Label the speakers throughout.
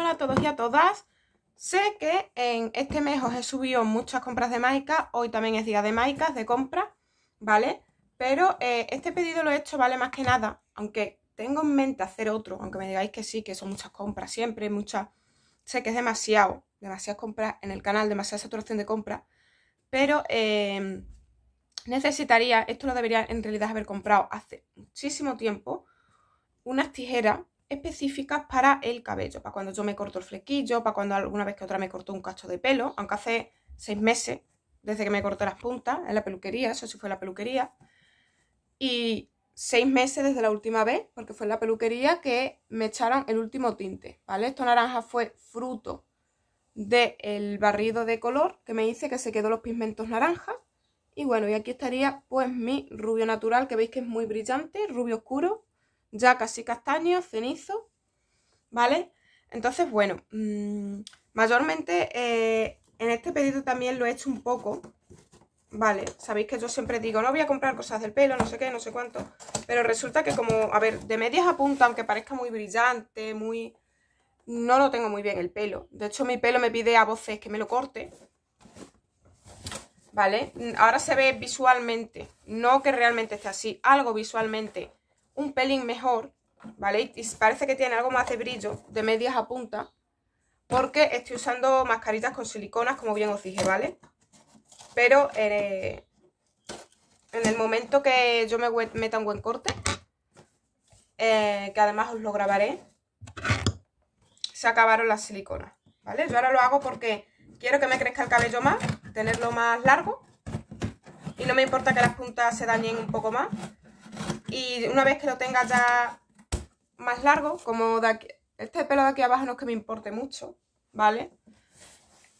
Speaker 1: Hola a todos y a todas. Sé que en este mes os he subido muchas compras de maica. Hoy también es día de Maicas, de compras, ¿vale? Pero eh, este pedido lo he hecho, ¿vale? Más que nada, aunque tengo en mente hacer otro, aunque me digáis que sí, que son muchas compras siempre, muchas... Sé que es demasiado, demasiadas compras en el canal, demasiada saturación de compras, pero em, necesitaría, esto lo debería en realidad haber comprado hace muchísimo tiempo, unas tijeras específicas para el cabello, para cuando yo me corto el flequillo, para cuando alguna vez que otra me corto un cacho de pelo, aunque hace seis meses desde que me corté las puntas en la peluquería, eso sí fue la peluquería, y seis meses desde la última vez, porque fue en la peluquería que me echaron el último tinte, ¿vale? Esto naranja fue fruto del barrido de color que me hice, que se quedó los pigmentos naranjas y bueno, y aquí estaría pues mi rubio natural, que veis que es muy brillante, rubio oscuro, ya casi castaño, cenizo, ¿vale? Entonces, bueno, mm, mayormente eh, en este pedido también lo he hecho un poco, ¿vale? Sabéis que yo siempre digo, no voy a comprar cosas del pelo, no sé qué, no sé cuánto, pero resulta que como, a ver, de medias a punta, aunque parezca muy brillante, muy... No lo tengo muy bien el pelo. De hecho, mi pelo me pide a voces que me lo corte, ¿vale? Ahora se ve visualmente, no que realmente esté así, algo visualmente un pelín mejor, ¿vale? Y parece que tiene algo más de brillo, de medias a punta, porque estoy usando mascaritas con siliconas, como bien os dije, ¿vale? Pero eh, en el momento que yo me meta un buen corte, eh, que además os lo grabaré, se acabaron las siliconas, ¿vale? Yo ahora lo hago porque quiero que me crezca el cabello más, tenerlo más largo, y no me importa que las puntas se dañen un poco más, y una vez que lo tenga ya más largo, como de este pelo de aquí abajo no es que me importe mucho, ¿vale?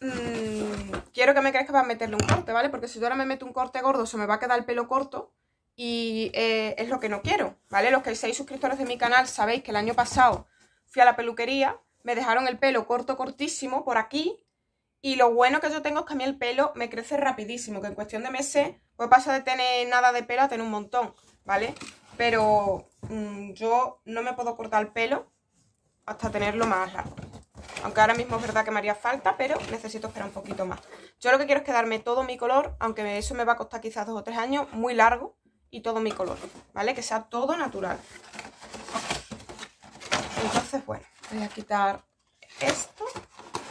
Speaker 1: Mm, quiero que me crezca para meterle un corte, ¿vale? Porque si yo ahora me meto un corte gordo se me va a quedar el pelo corto y eh, es lo que no quiero, ¿vale? Los que seis suscriptores de mi canal sabéis que el año pasado fui a la peluquería, me dejaron el pelo corto, cortísimo, por aquí, y lo bueno que yo tengo es que a mí el pelo me crece rapidísimo, que en cuestión de meses, pues pasa de tener nada de pelo a tener un montón, ¿vale? pero mm, yo no me puedo cortar el pelo hasta tenerlo más largo. Aunque ahora mismo es verdad que me haría falta, pero necesito esperar un poquito más. Yo lo que quiero es quedarme todo mi color, aunque eso me va a costar quizás dos o tres años, muy largo y todo mi color, ¿vale? Que sea todo natural. Entonces, bueno, voy a quitar esto.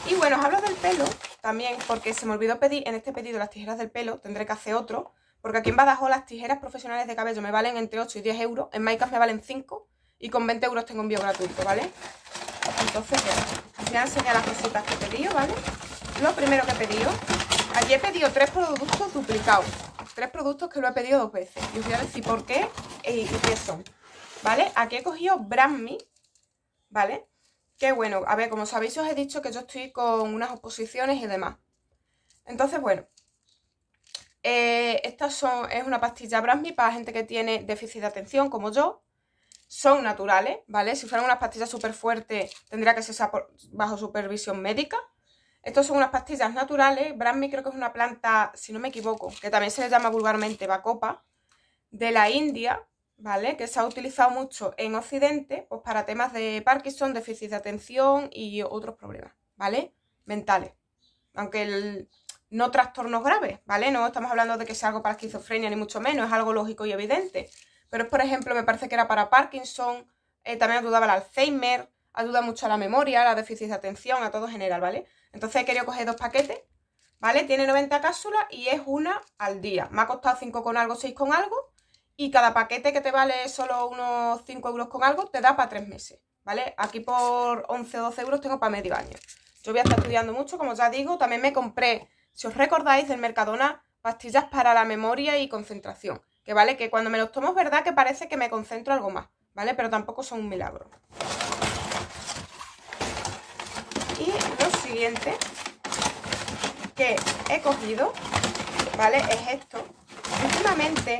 Speaker 1: Y bueno, os hablo del pelo también, porque se me olvidó pedir en este pedido las tijeras del pelo, tendré que hacer otro, porque aquí en Badajoz las tijeras profesionales de cabello me valen entre 8 y 10 euros. En Maicas me valen 5 y con 20 euros tengo envío gratuito, ¿vale? Entonces, ya, voy a enseñar las cositas que he pedido, ¿vale? Lo primero que he pedido, aquí he pedido tres productos duplicados. Tres productos que lo he pedido dos veces. Y os voy a decir por qué y, qué son, ¿vale? Aquí he cogido Brand ¿vale? Qué bueno, a ver, como sabéis os he dicho que yo estoy con unas oposiciones y demás. Entonces, bueno, eh, estas son, es una pastilla Brasmi para gente que tiene déficit de atención, como yo. Son naturales, ¿vale? Si fueran unas pastillas súper fuertes, tendría que ser bajo supervisión médica. Estas son unas pastillas naturales. Brasmi creo que es una planta, si no me equivoco, que también se le llama vulgarmente bacopa, de la India, ¿vale? Que se ha utilizado mucho en Occidente pues para temas de Parkinson, déficit de atención y otros problemas, ¿vale? Mentales. Aunque el, no trastornos graves, ¿vale? No estamos hablando de que sea algo para esquizofrenia, ni mucho menos, es algo lógico y evidente. Pero, por ejemplo, me parece que era para Parkinson, eh, también ayudaba al Alzheimer, ayuda mucho a la memoria, a la déficit de atención, a todo general, ¿vale? Entonces he querido coger dos paquetes, ¿vale? Tiene 90 cápsulas y es una al día. Me ha costado 5 con algo, 6 con algo, y cada paquete que te vale solo unos 5 euros con algo te da para 3 meses, ¿vale? Aquí por 11 o 12 euros tengo para medio año. Yo voy a estar estudiando mucho, como ya digo, también me compré si os recordáis del Mercadona, pastillas para la memoria y concentración. Que vale, que cuando me los tomo es verdad que parece que me concentro algo más, ¿vale? Pero tampoco son un milagro. Y lo siguiente que he cogido, ¿vale? Es esto. Últimamente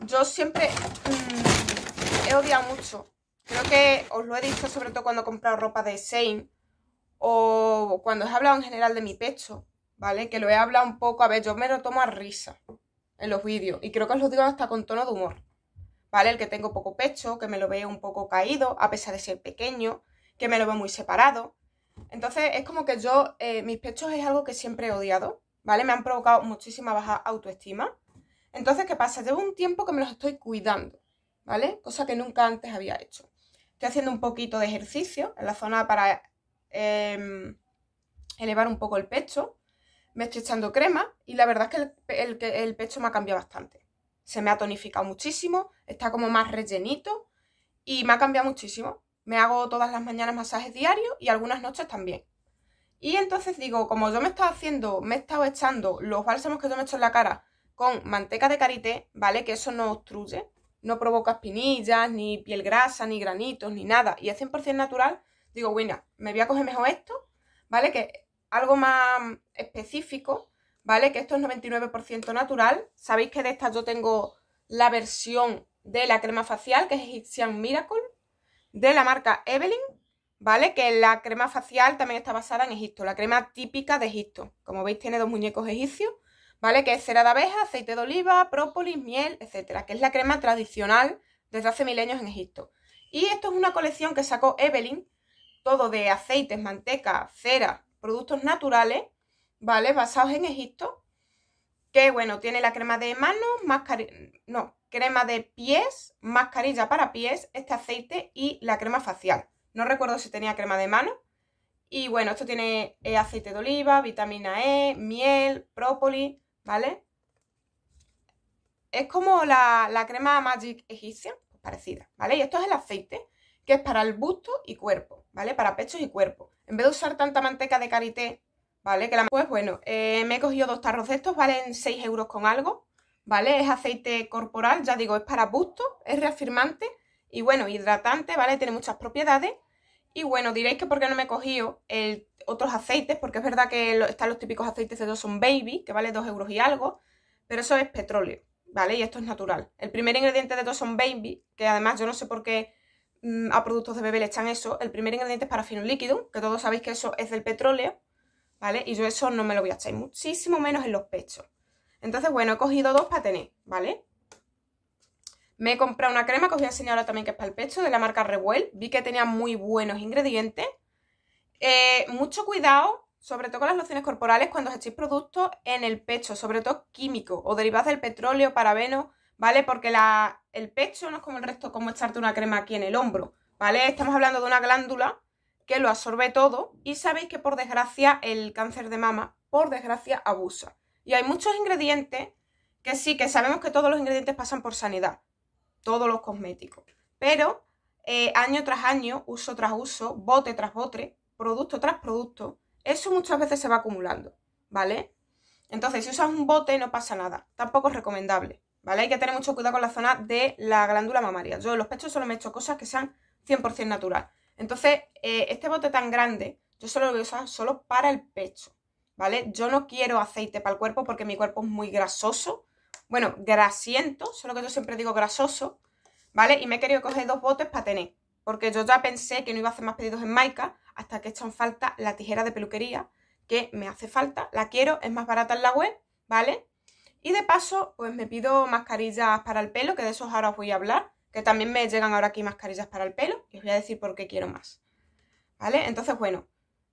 Speaker 1: yo siempre mm, he odiado mucho. Creo que os lo he dicho sobre todo cuando he comprado ropa de Shane o cuando he hablado en general de mi pecho ¿vale? Que lo he hablado un poco, a ver, yo me lo tomo a risa en los vídeos y creo que os lo digo hasta con tono de humor, ¿vale? El que tengo poco pecho, que me lo veo un poco caído, a pesar de ser pequeño, que me lo ve muy separado. Entonces es como que yo, eh, mis pechos es algo que siempre he odiado, ¿vale? Me han provocado muchísima baja autoestima. Entonces, ¿qué pasa? Llevo un tiempo que me los estoy cuidando, ¿vale? Cosa que nunca antes había hecho. Estoy haciendo un poquito de ejercicio en la zona para em, elevar un poco el pecho me estoy echando crema y la verdad es que el, el pecho me ha cambiado bastante. Se me ha tonificado muchísimo, está como más rellenito y me ha cambiado muchísimo. Me hago todas las mañanas masajes diarios y algunas noches también. Y entonces digo, como yo me estaba haciendo, me he estado echando los bálsamos que yo me he hecho en la cara con manteca de karité, ¿vale? Que eso no obstruye, no provoca espinillas, ni piel grasa, ni granitos, ni nada. Y es 100% natural. Digo, bueno, me voy a coger mejor esto, ¿vale? Que algo más específico, ¿vale? Que esto es 99% natural. Sabéis que de estas yo tengo la versión de la crema facial, que es Egyptian Miracle, de la marca Evelyn, ¿vale? Que la crema facial también está basada en Egipto, la crema típica de Egipto. Como veis tiene dos muñecos egipcios, ¿vale? Que es cera de abeja, aceite de oliva, própolis, miel, etcétera, que es la crema tradicional desde hace milenios en Egipto. Y esto es una colección que sacó Evelyn, todo de aceites, manteca, cera, productos naturales, ¿vale? Basados en Egipto. Que bueno, tiene la crema de manos, mascarilla, no, crema de pies, mascarilla para pies, este aceite y la crema facial. No recuerdo si tenía crema de manos. Y bueno, esto tiene eh, aceite de oliva, vitamina E, miel, própolis, ¿vale? Es como la, la crema Magic egipcia, parecida, ¿vale? Y esto es el aceite que es para el busto y cuerpo, ¿vale? Para pechos y cuerpo. En vez de usar tanta manteca de karité, ¿vale? Que la... Pues bueno, eh, me he cogido dos tarros de estos, valen 6 euros con algo, ¿vale? Es aceite corporal, ya digo, es para busto, es reafirmante y bueno, hidratante, ¿vale? Tiene muchas propiedades. Y bueno, diréis que por qué no me he cogido el, otros aceites, porque es verdad que están los típicos aceites de dos son Baby, que vale 2 euros y algo, pero eso es petróleo, ¿vale? Y esto es natural. El primer ingrediente de son Baby, que además yo no sé por qué Mm, a productos de bebé le echan eso, el primer ingrediente es un líquido, que todos sabéis que eso es del petróleo, ¿vale? Y yo eso no me lo voy a echar, muchísimo menos en los pechos. Entonces, bueno, he cogido dos para tener, ¿vale? Me he comprado una crema que os voy a enseñar ahora también que es para el pecho, de la marca Revuel. Vi que tenía muy buenos ingredientes. Eh, mucho cuidado, sobre todo con las lociones corporales, cuando os echéis productos en el pecho, sobre todo químicos o derivados del petróleo, parabenos ¿vale? Porque el pecho no es como el resto, como echarte una crema aquí en el hombro, ¿vale? Estamos hablando de una glándula que lo absorbe todo y sabéis que por desgracia el cáncer de mama, por desgracia, abusa. Y hay muchos ingredientes que sí, que sabemos que todos los ingredientes pasan por sanidad, todos los cosméticos, pero eh, año tras año, uso tras uso, bote tras bote, producto tras producto, eso muchas veces se va acumulando, ¿vale? Entonces, si usas un bote no pasa nada, tampoco es recomendable. ¿vale? Hay que tener mucho cuidado con la zona de la glándula mamaria. Yo en los pechos solo me he hecho cosas que sean 100% natural. Entonces, eh, este bote tan grande, yo solo lo voy a usar solo para el pecho, ¿vale? Yo no quiero aceite para el cuerpo porque mi cuerpo es muy grasoso. Bueno, grasiento, solo que yo siempre digo grasoso, ¿vale? Y me he querido coger dos botes para tener. Porque yo ya pensé que no iba a hacer más pedidos en Maica hasta que echan falta la tijera de peluquería, que me hace falta, la quiero, es más barata en la web, ¿vale? Y de paso, pues me pido mascarillas para el pelo, que de esos ahora os voy a hablar, que también me llegan ahora aquí mascarillas para el pelo, y os voy a decir por qué quiero más. ¿Vale? Entonces, bueno,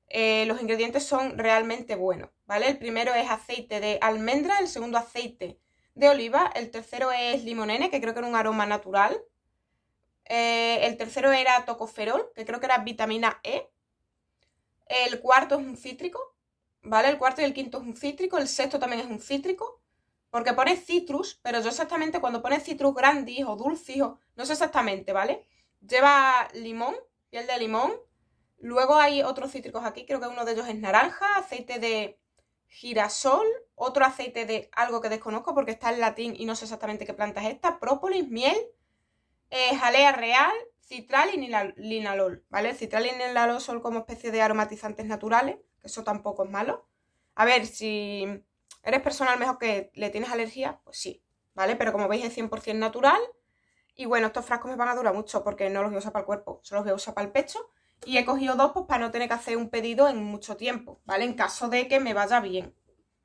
Speaker 1: eh, los ingredientes son realmente buenos, ¿vale? El primero es aceite de almendra, el segundo aceite de oliva, el tercero es limonene, que creo que era un aroma natural, eh, el tercero era tocoferol, que creo que era vitamina E, el cuarto es un cítrico, ¿vale? El cuarto y el quinto es un cítrico, el sexto también es un cítrico, porque pone citrus, pero yo exactamente cuando pone citrus grandis o dulcis, no sé exactamente, ¿vale? Lleva limón, piel de limón. Luego hay otros cítricos aquí, creo que uno de ellos es naranja, aceite de girasol, otro aceite de algo que desconozco porque está en latín y no sé exactamente qué planta es esta, própolis, miel, eh, jalea real, citral y linalol, ¿vale? citral y linalol son como especie de aromatizantes naturales, que eso tampoco es malo. A ver, si ¿Eres persona mejor que le tienes alergia? Pues sí, ¿vale? Pero como veis es 100% natural. Y bueno, estos frascos me van a durar mucho porque no los voy a usar para el cuerpo, solo los voy a usar para el pecho. Y he cogido dos pues, para no tener que hacer un pedido en mucho tiempo, ¿vale? En caso de que me vaya bien.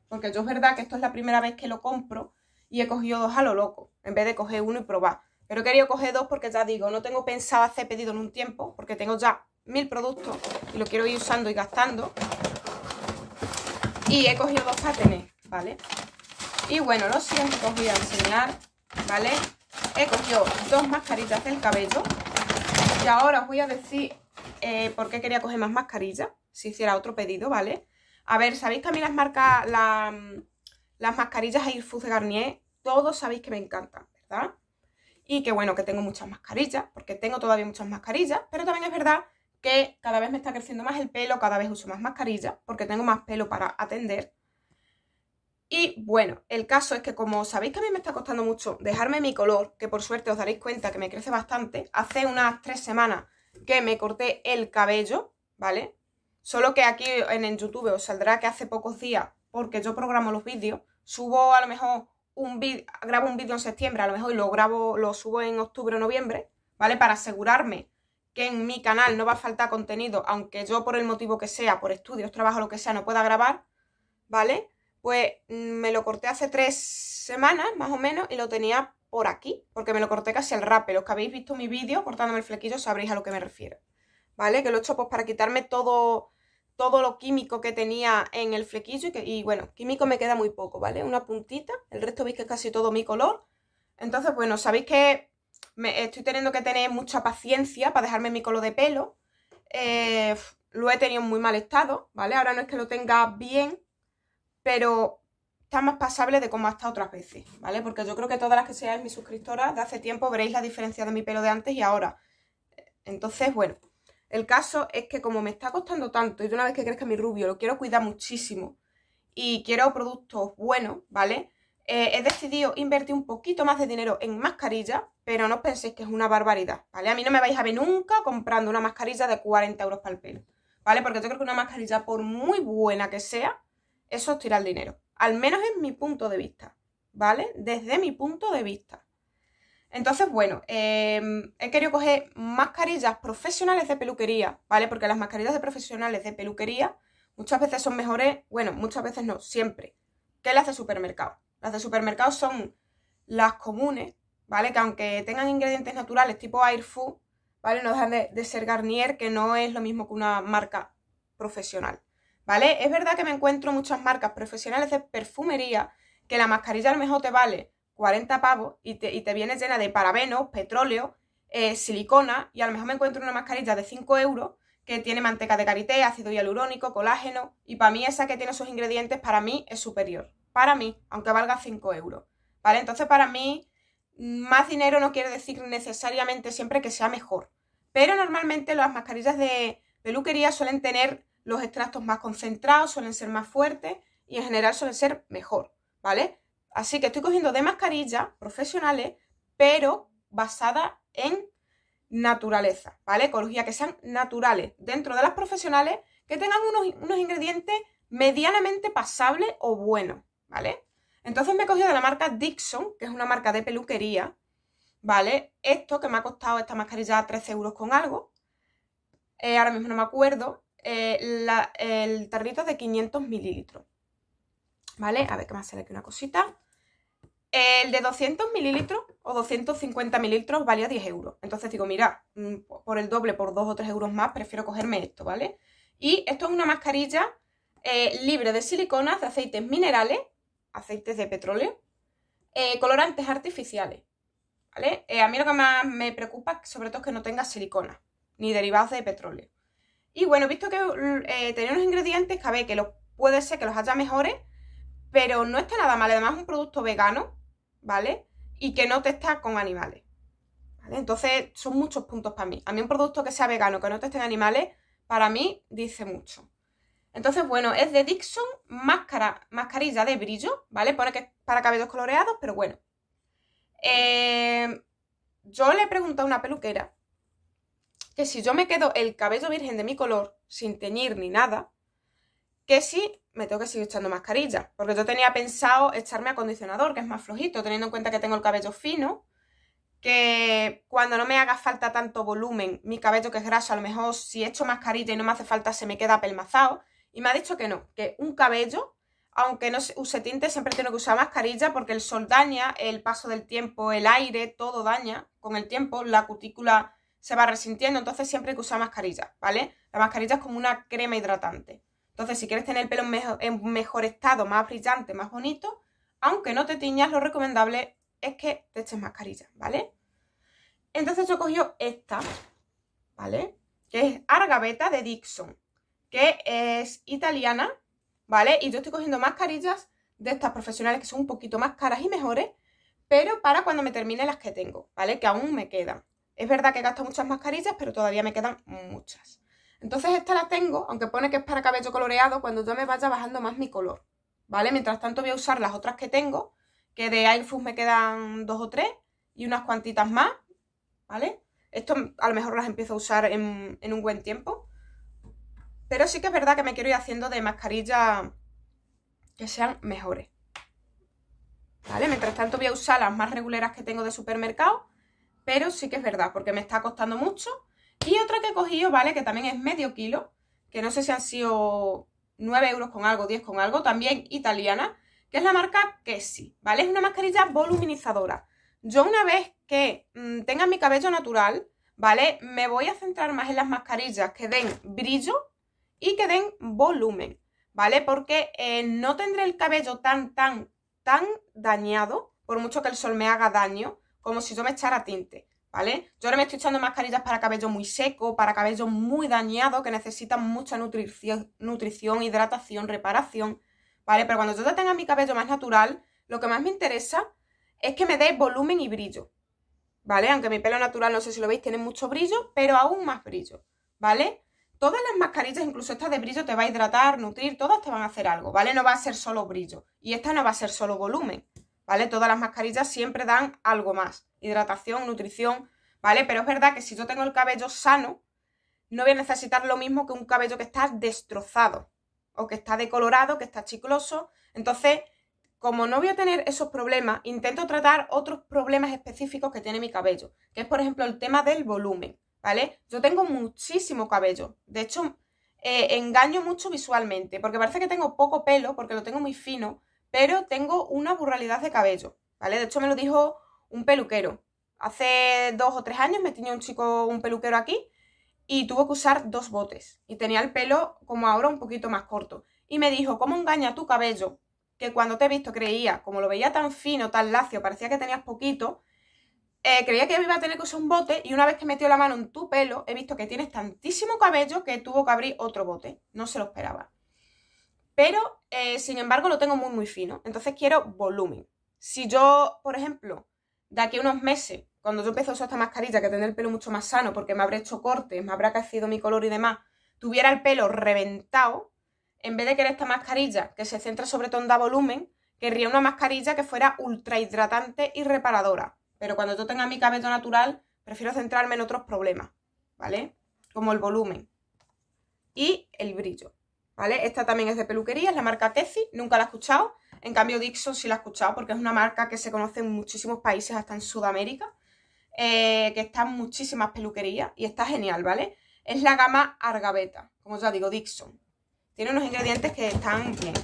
Speaker 1: Porque yo es verdad que esto es la primera vez que lo compro y he cogido dos a lo loco, en vez de coger uno y probar. Pero he querido coger dos porque ya digo, no tengo pensado hacer pedido en un tiempo, porque tengo ya mil productos y lo quiero ir usando y gastando. Y he cogido dos para tener. ¿vale? Y bueno, lo siguiente que os voy a enseñar, ¿vale? He cogido dos mascarillas del cabello y ahora os voy a decir eh, por qué quería coger más mascarillas, si hiciera otro pedido, ¿vale? A ver, sabéis que a mí las marcas, las mascarillas Airfus de Garnier, todos sabéis que me encantan, ¿verdad? Y que bueno, que tengo muchas mascarillas, porque tengo todavía muchas mascarillas, pero también es verdad que cada vez me está creciendo más el pelo, cada vez uso más mascarillas, porque tengo más pelo para atender. Y bueno, el caso es que como sabéis que a mí me está costando mucho dejarme mi color, que por suerte os daréis cuenta que me crece bastante, hace unas tres semanas que me corté el cabello, ¿vale? Solo que aquí en YouTube os saldrá que hace pocos días, porque yo programo los vídeos, subo a lo mejor un vídeo, grabo un vídeo en septiembre, a lo mejor lo grabo, lo subo en octubre o noviembre, ¿vale? Para asegurarme que en mi canal no va a faltar contenido, aunque yo por el motivo que sea, por estudios, trabajo, lo que sea, no pueda grabar, ¿vale? pues mm, me lo corté hace tres semanas, más o menos, y lo tenía por aquí, porque me lo corté casi al rape. Los que habéis visto mi vídeo cortándome el flequillo sabréis a lo que me refiero, ¿vale? Que lo he hecho pues para quitarme todo, todo lo químico que tenía en el flequillo, y, bueno, químico me queda muy poco, ¿vale? Una puntita, el resto veis que es casi todo mi color. Entonces, bueno, sabéis que estoy teniendo que tener mucha paciencia para dejarme mi color de pelo. Eh, lo he tenido en muy mal estado, ¿vale? Ahora no es que lo tenga bien, pero está más pasable de cómo ha estado otras veces, ¿vale? Porque yo creo que todas las que seáis mis suscriptoras de hace tiempo veréis la diferencia de mi pelo de antes y ahora. Entonces, bueno, el caso es que como me está costando tanto y de una vez que crezca mi rubio lo quiero cuidar muchísimo y quiero productos buenos, ¿vale? Eh, he decidido invertir un poquito más de dinero en mascarilla, pero no os penséis que es una barbaridad, ¿vale? A mí no me vais a ver nunca comprando una mascarilla de 40 euros para el pelo, ¿vale? Porque yo creo que una mascarilla, por muy buena que sea, eso es tirar dinero. Al menos en mi punto de vista, ¿vale? Desde mi punto de vista. Entonces, bueno, em, he querido coger mascarillas profesionales de peluquería, ¿vale? Porque las mascarillas de profesionales de peluquería muchas veces son mejores, bueno, muchas veces no, siempre, que las de supermercado. Las de supermercado son las comunes, ¿vale? Que aunque tengan ingredientes naturales tipo Air Food, ¿vale? No dejan de ser Garnier, que no es lo mismo que una marca profesional. ¿vale? Es verdad que me encuentro muchas marcas profesionales de perfumería que la mascarilla a lo mejor te vale 40 pavos y te, y viene llena de parabenos, petróleo, eh, silicona y a lo mejor me encuentro una mascarilla de 5 euros que tiene manteca de karité, ácido hialurónico, colágeno y para mí esa que tiene sus ingredientes para mí es superior, para mí, aunque valga 5 euros, ¿vale? Entonces para mí más dinero no quiere decir necesariamente siempre que sea mejor, pero normalmente las mascarillas de peluquería suelen tener los extractos más concentrados suelen ser más fuertes y en general suelen ser mejor, ¿vale? Así que estoy cogiendo de mascarillas profesionales, pero basadas en naturaleza, ¿vale? Ecología, que sean naturales dentro de las profesionales, que tengan unos, ingredientes medianamente pasables o buenos, ¿vale? Entonces me he cogido de la marca Dixon, que es una marca de peluquería, ¿vale? Esto que me ha costado esta mascarilla 13 euros con algo, eh, ahora mismo no me acuerdo, eh, el tarrito de 500 mililitros. ¿Vale? A ver qué más sale aquí una cosita. El de 200 mililitros o 250 mililitros valía 10 euros. Entonces digo, mira, mm, por el doble, por 2 o 3 euros más, prefiero cogerme esto, ¿vale? Y esto es una mascarilla eh, libre de siliconas, de aceites minerales, aceites de petróleo, eh, colorantes artificiales, ¿vale? a mí lo que más me preocupa, sobre todo, es que no tenga silicona ni derivados de petróleo. Y bueno, visto que mm, eh, tenía unos ingredientes que que los, puede ser que los haya mejores, pero no está nada mal. Además es un producto vegano, ¿vale? Y que no te está con animales. Entonces son muchos puntos para mí. A mí un producto que sea vegano, que no te animales, para mí dice mucho. Entonces, bueno, es de Dixon, máscara, mascarilla de brillo, ¿vale? Pone que para cabellos coloreados, pero bueno. Eh, yo le he preguntado a una peluquera que si yo me quedo el cabello virgen de mi color, sin teñir ni nada, que si me tengo que seguir echando mascarilla. Porque yo tenía pensado echarme acondicionador, que es más flojito, teniendo en cuenta que tengo el cabello fino, que cuando no me haga falta tanto volumen, mi cabello que es graso, a lo mejor si echo mascarilla y no me hace falta, se me queda pelmazado Y me ha dicho que no, que un cabello, aunque no use tinte, siempre tiene que usar mascarilla porque el sol daña, el paso del tiempo, el aire, todo daña con el tiempo, la cutícula se va resintiendo, entonces siempre hay que usar mascarilla, ¿vale? La mascarilla es como una crema hidratante. Entonces, si quieres tener el pelo en mejor, estado, más brillante, más bonito, aunque no te tiñas, lo recomendable es que te eches mascarilla, ¿vale? Entonces yo cogí esta, ¿vale? Que es Argaveta de Dixon, que es italiana, ¿vale? Y yo estoy cogiendo mascarillas de estas profesionales que son un poquito más caras y mejores, pero para cuando me termine las que tengo, ¿vale? Que aún me quedan. Es verdad que he gastado muchas mascarillas, pero todavía me quedan muchas. Entonces esta la tengo, aunque pone que es para cabello coloreado, cuando yo me vaya bajando más mi color, ¿vale? Mientras tanto voy a usar las otras que tengo, que de Airfus me quedan dos o tres y unas cuantitas más, ¿vale? Esto a lo mejor las empiezo a usar en, un buen tiempo. Pero sí que es verdad que me quiero ir haciendo de mascarillas que sean mejores. ¿Vale? Mientras tanto voy a usar las más reguleras que tengo de supermercado pero sí que es verdad, porque me está costando mucho. Y otra que he cogido, ¿vale? Que también es medio kilo, que no sé si ha sido 9 euros con algo, 10 con algo, también italiana, que es la marca Kessi, ¿vale? Es una mascarilla voluminizadora. Yo una vez que mm, tenga mi cabello natural, ¿vale? Me voy a centrar más en las mascarillas que den brillo y que den volumen, ¿vale? Porque eh, no tendré el cabello tan, tan, tan dañado, por mucho que el sol me haga daño, como si yo me echara tinte, ¿vale? Yo ahora me estoy echando mascarillas para cabello muy seco, para cabello muy dañado, que necesitan mucha nutrición, hidratación, reparación, ¿vale? Pero cuando yo ya tenga mi cabello más natural, lo que más me interesa es que me dé volumen y brillo, ¿vale? Aunque mi pelo natural, no sé si lo veis, tiene mucho brillo, pero aún más brillo, ¿vale? Todas las mascarillas, incluso esta de brillo, te va a hidratar, nutrir, todas te van a hacer algo, ¿vale? No va a ser solo brillo. Y esta no va a ser solo volumen, ¿vale? Todas las mascarillas siempre dan algo más, hidratación, nutrición, ¿vale? Pero es verdad que si yo tengo el cabello sano, no voy a necesitar lo mismo que un cabello que está destrozado o que está decolorado, que está chicloso. Entonces, como no voy a tener esos problemas, intento tratar otros problemas específicos que tiene mi cabello, que es por ejemplo el tema del volumen, ¿vale? Yo tengo muchísimo cabello, de hecho eh, engaño mucho visualmente, porque parece que tengo poco pelo, porque lo tengo muy fino, pero tengo una burralidad de cabello, ¿vale? De hecho me lo dijo un peluquero. Hace dos o tres años me tenía un chico, un peluquero aquí, y tuvo que usar dos botes. Y tenía el pelo como ahora un poquito más corto. Y me dijo, ¿cómo engaña tu cabello? Que cuando te he visto creía, como lo veía tan fino, tan lacio, parecía que tenías poquito, eh, creía que iba a tener que usar un bote y una vez que metió la mano en tu pelo, he visto que tienes tantísimo cabello que tuvo que abrir otro bote. No se lo esperaba pero eh, sin embargo lo tengo muy muy fino, entonces quiero volumen. Si yo, por ejemplo, de aquí a unos meses, cuando yo empiezo a usar esta mascarilla, que tener el pelo mucho más sano porque me habré hecho cortes, me habrá crecido mi color y demás, tuviera el pelo reventado, en vez de querer esta mascarilla que se centra sobre todo en volumen, querría una mascarilla que fuera ultra hidratante y reparadora. Pero cuando yo tenga mi cabello natural, prefiero centrarme en otros problemas, ¿vale? Como el volumen y el brillo. ¿vale? Esta también es de peluquería, es la marca Teci, nunca la he escuchado. En cambio Dixon sí la he escuchado porque es una marca que se conoce en muchísimos países, hasta en Sudamérica, eh, que está en muchísimas peluquerías y está genial, ¿vale? Es la gama Argaveta, como ya digo, Dixon. Tiene unos ingredientes que están bien.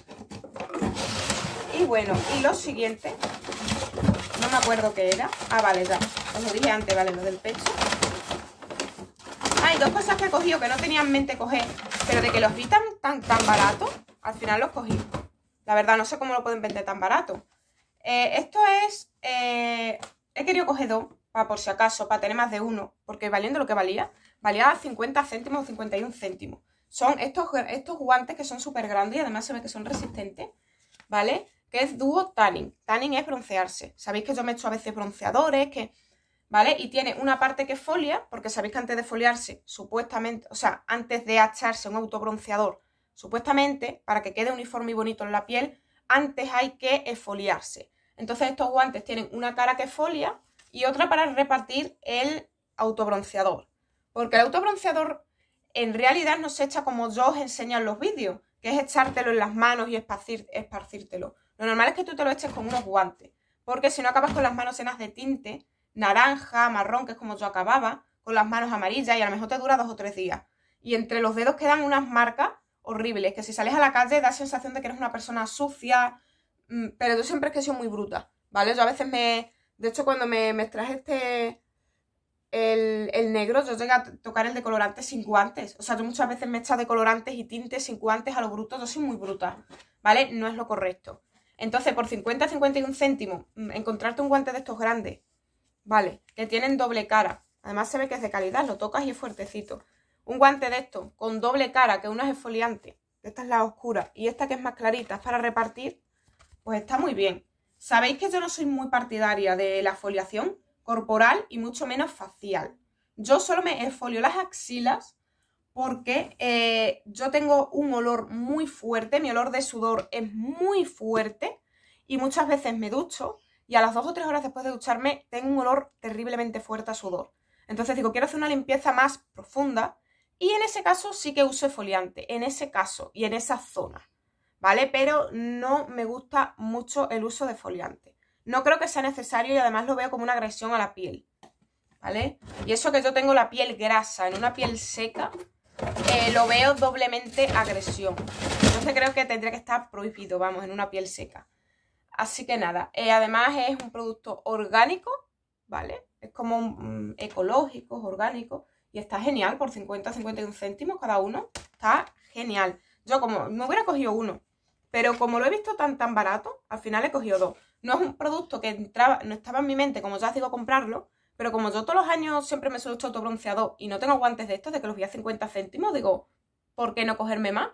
Speaker 1: Y bueno, y lo siguiente, no me acuerdo qué era. Ah, vale, ya, os lo dije antes, ¿vale? Lo del pecho. Hay dos cosas que he cogido que no tenía en mente coger, pero de que los vi tan, tan, al final los cogí. La verdad, no sé cómo lo pueden vender tan barato. Eh, esto es... Eh, he querido coger dos, para por si acaso, para tener más de uno, porque valiendo lo que valía, valía 50 céntimos o 51 céntimos. Son estos, estos guantes que son súper grandes y además se ve que son resistentes, ¿vale? Que es Duo tanning. Tanning es broncearse. Sabéis que yo me echo a veces bronceadores, que ¿vale? Y tiene una parte que folia, porque sabéis que antes de foliarse, supuestamente, o sea, antes de echarse un autobronceador, supuestamente, para que quede uniforme y bonito en la piel, antes hay que esfoliarse. Entonces estos guantes tienen una cara que folia y otra para repartir el autobronceador. Porque el autobronceador en realidad no se echa como yo os enseño en los vídeos, que es echártelo en las manos y esparcir, esparcírtelo. Lo normal es que tú te lo eches con unos guantes, porque si no acabas con las manos llenas de tinte naranja, marrón, que es como yo acababa, con las manos amarillas y a lo mejor te dura dos o tres días. Y entre los dedos quedan unas marcas horribles, que si sales a la calle da sensación de que eres una persona sucia, mm, pero yo siempre es que soy muy bruta, ¿vale? Yo a veces me... De hecho, cuando me, me traje este... El, el, negro, yo llegué a tocar el decolorante sin guantes. O sea, yo muchas veces me he echado colorantes y tintes sin guantes a lo bruto. Yo soy muy bruta, ¿vale? No es lo correcto. Entonces, por 50, 51 céntimos, mm, encontrarte un guante de estos grandes Vale, que tienen doble cara. Además se ve que es de calidad, lo tocas y es fuertecito. Un guante de estos, con doble cara, que uno es esfoliante. Esta es la oscura. Y esta que es más clarita, es para repartir. Pues está muy bien. Sabéis que yo no soy muy partidaria de la foliación corporal y mucho menos facial. Yo solo me esfolio las axilas porque eh, yo tengo un olor muy fuerte, mi olor de sudor es muy fuerte y muchas veces me ducho y a las dos o tres horas después de ducharme tengo un olor terriblemente fuerte a sudor. Entonces digo, quiero hacer una limpieza más profunda y en ese caso sí que uso foliante. en ese caso y en esa zona, ¿vale? Pero no me gusta mucho el uso de foliante. No creo que sea necesario y además lo veo como una agresión a la piel, ¿vale? Y eso que yo tengo la piel grasa, en una piel seca, eh, lo veo doblemente agresión. Entonces creo que tendría que estar prohibido, vamos, en una piel seca. Así que nada, eh, además es un producto orgánico, ¿vale? Es como mm. ecológico, orgánico. Y está genial, por 50, 51 céntimos cada uno. Está genial. Yo como, no hubiera cogido uno. Pero como lo he visto tan tan barato, al final he cogido dos. No es un producto que entraba, no estaba en mi mente, como ya digo, comprarlo. Pero como yo todos los años siempre me suelo echar bronceador y no tengo guantes de estos, de que los vi a 50 céntimos, digo, ¿por qué no cogerme más?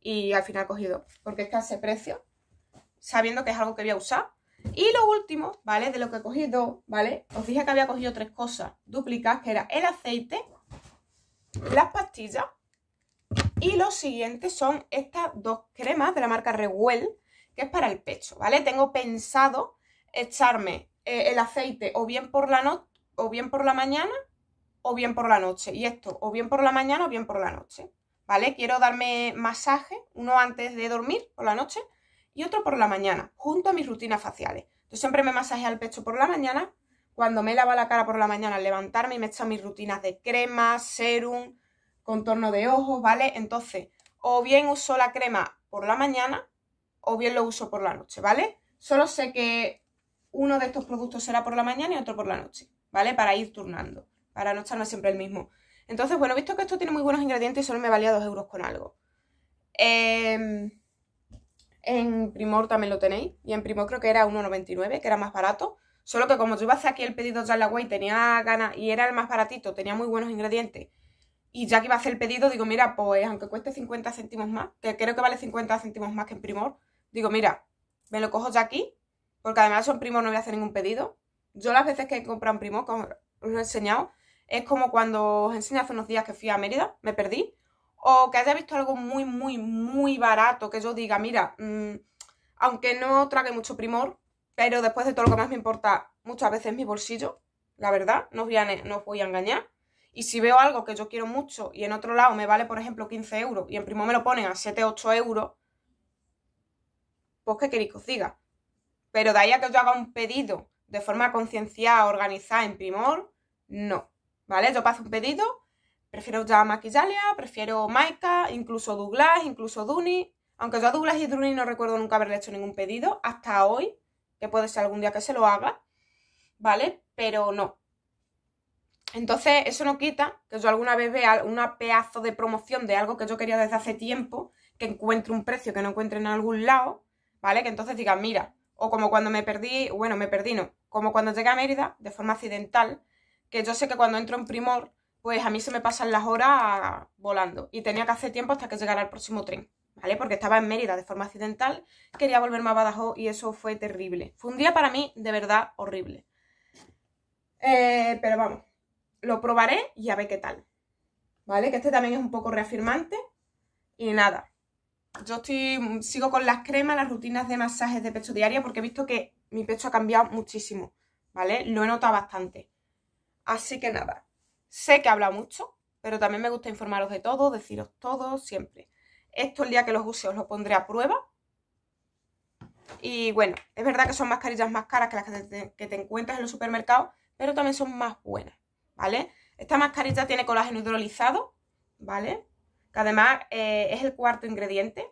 Speaker 1: Y al final he cogido. Porque es que hace precio sabiendo que es algo que voy a usar. Y lo último, ¿vale? De lo que he cogido, ¿vale? Os dije que había cogido tres cosas duplicas, que era el aceite, las pastillas y lo siguiente son estas dos cremas de la marca Reguel, que es para el pecho, ¿vale? Tengo pensado echarme eh, el aceite o bien por la noche, o bien por la mañana o bien por la noche. Y esto, o bien por la mañana o bien por la noche, ¿vale? Quiero darme masaje, uno antes de dormir por la noche y otro por la mañana, junto a mis rutinas faciales. Yo siempre me masajeo el pecho por la mañana, cuando me lavo la cara por la mañana al levantarme y me echo mis rutinas de crema, serum, contorno de ojos, ¿vale? Entonces, o bien uso la crema por la mañana o bien lo uso por la noche, ¿vale? Solo sé que uno de estos productos será por la mañana y otro por la noche, ¿vale? Para ir turnando, para no echarme siempre el mismo. Entonces, bueno, visto que esto tiene muy buenos ingredientes, y solo me valía 2 euros con algo. Eh, en Primor también lo tenéis. Y en Primor creo que era 1,99, que era más barato. Solo que como yo iba a hacer aquí el pedido ya en la web tenía ganas y era el más baratito, tenía muy buenos ingredientes. Y ya que iba a hacer el pedido, digo, mira, pues aunque cueste 50 céntimos más, que creo que vale 50 céntimos más que en Primor, digo, mira, me lo cojo ya aquí, porque además en Primor no voy a hacer ningún pedido. Yo las veces que he comprado en Primor, como os lo he enseñado, es como cuando os enseñé hace unos días que fui a Mérida, me perdí, o que haya visto algo muy, muy, muy barato, que yo diga, mira, mm, aunque no trague mucho primor, pero después de todo lo que más me importa, muchas veces mi bolsillo, la verdad, no os voy a, no a engañar. Y si veo algo que yo quiero mucho y en otro lado me vale, por ejemplo, 15 euros y en primor me lo ponen a 7, 8 euros, pues que queréis que os diga. Pero de ahí a que yo haga un pedido de forma concienciada, organizada, en primor, no. ¿Vale? Yo paso un pedido Prefiero ya Maquillalia, prefiero Maika, incluso Douglas, incluso Duni. Aunque yo a Douglas y Duni no recuerdo nunca haberle hecho ningún pedido, hasta hoy, que puede ser algún día que se lo haga, ¿vale? Pero no. Entonces, eso no quita que yo alguna vez vea una pedazo de promoción de algo que yo quería desde hace tiempo, que encuentre un precio que no encuentre en algún lado, ¿vale? Que entonces diga, mira, o como cuando me perdí, bueno, me perdí, no, como cuando llegué a Mérida de forma accidental, que yo sé que cuando entro en Primor pues a mí se me pasan las horas volando y tenía que hacer tiempo hasta que llegara el próximo tren, ¿vale? Porque estaba en Mérida de forma accidental, quería volverme a Badajoz y eso fue terrible. Fue un día para mí de verdad horrible. Eh, pero vamos, lo probaré y a ver qué tal, ¿vale? Que este también es un poco reafirmante y nada. Yo estoy, sigo con las cremas, las rutinas de masajes de pecho diaria porque he visto que mi pecho ha cambiado muchísimo, ¿vale? Lo he notado bastante. Así que nada, Sé que habla mucho, pero también me gusta informaros de todo, deciros todo, siempre. Esto el día que los use os lo pondré a prueba. Y bueno, es verdad que son mascarillas más caras que las que te, encuentras en los supermercados, pero también son más buenas, ¿vale? Esta mascarilla tiene colágeno hidrolizado, ¿vale? Que además eh, es el cuarto ingrediente,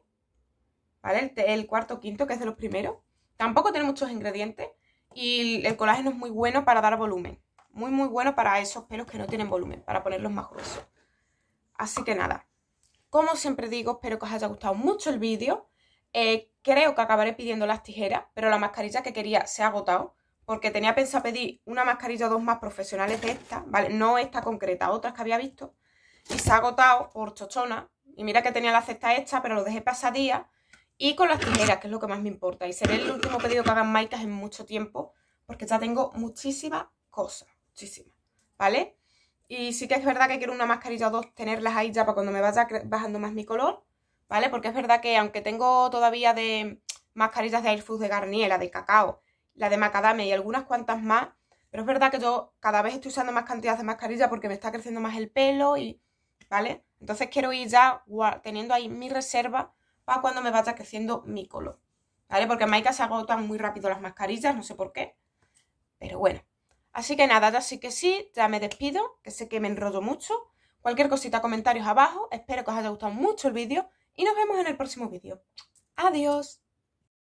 Speaker 1: ¿vale? El, el cuarto quinto, que es de los primeros. Tampoco tiene muchos ingredientes y el colágeno es muy bueno para dar volumen. Muy, muy bueno para esos pelos que no tienen volumen, para ponerlos más gruesos. Así que nada, como siempre digo, espero que os haya gustado mucho el vídeo. Eh, creo que acabaré pidiendo las tijeras, pero la mascarilla que quería se ha agotado. Porque tenía pensado pedir una mascarilla o dos más profesionales de esta, ¿vale? No esta concreta, otras que había visto. Y se ha agotado por chochona. Y mira que tenía la cesta hecha, pero lo dejé pasadía. Y con las tijeras, que es lo que más me importa. Y seré el último pedido que hagan maicas en mucho tiempo. Porque ya tengo muchísimas cosas muchísimas, ¿vale? Y sí que es verdad que quiero una mascarilla o dos, tenerlas ahí ya para cuando me vaya bajando más mi color, ¿vale? Porque es verdad que aunque tengo todavía de mascarillas de Airfood, de Garnier, la de cacao, la de macadamia y algunas cuantas más, pero es verdad que yo cada vez estoy usando más cantidad de mascarilla porque me está creciendo más el pelo y, ¿vale? Entonces quiero ir ya teniendo ahí mi reserva para cuando me vaya creciendo mi color, ¿vale? Porque en Maika se agotan muy rápido las mascarillas, no sé por qué, pero bueno. Así que nada, ya así que sí, ya me despido, que sé que me enrollo mucho. Cualquier cosita, comentarios abajo. Espero que os haya gustado mucho el vídeo y nos vemos en el próximo vídeo. Adiós.